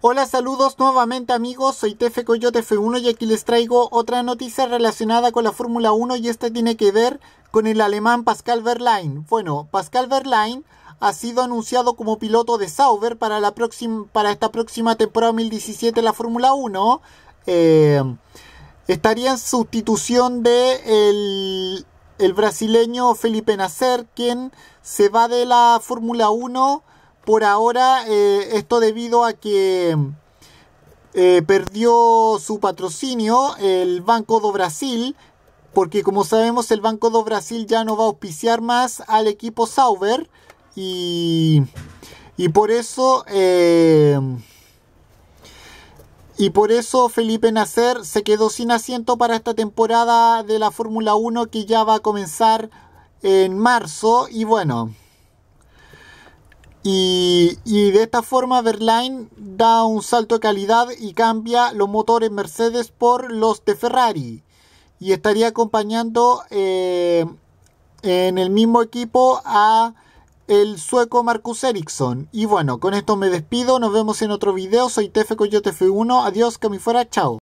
Hola, saludos nuevamente amigos, soy Tefe Coyote F1 y aquí les traigo otra noticia relacionada con la Fórmula 1 y esta tiene que ver con el alemán Pascal Verlaine. Bueno, Pascal Verlaine ha sido anunciado como piloto de Sauber para, la próxima, para esta próxima temporada 2017 de la Fórmula 1. Eh, estaría en sustitución de el, brasileño Felipe Nasser, quien se va de la Fórmula 1 por ahora eh, esto debido a que eh, perdió su patrocinio el Banco do Brasil, porque como sabemos el Banco do Brasil ya no va a auspiciar más al equipo Sauber y, y por eso... Eh, y por eso Felipe Nacer se quedó sin asiento para esta temporada de la Fórmula 1 que ya va a comenzar en marzo. Y bueno, y, de esta forma Verlaine da un salto de calidad y cambia los motores Mercedes por los de Ferrari. Y estaría acompañando eh, en el mismo equipo a el sueco Marcus Ericsson. Y bueno, con esto me despido. Nos vemos en otro video. Soy Tefe Coyote F1. Adiós, que me fuera. Chao.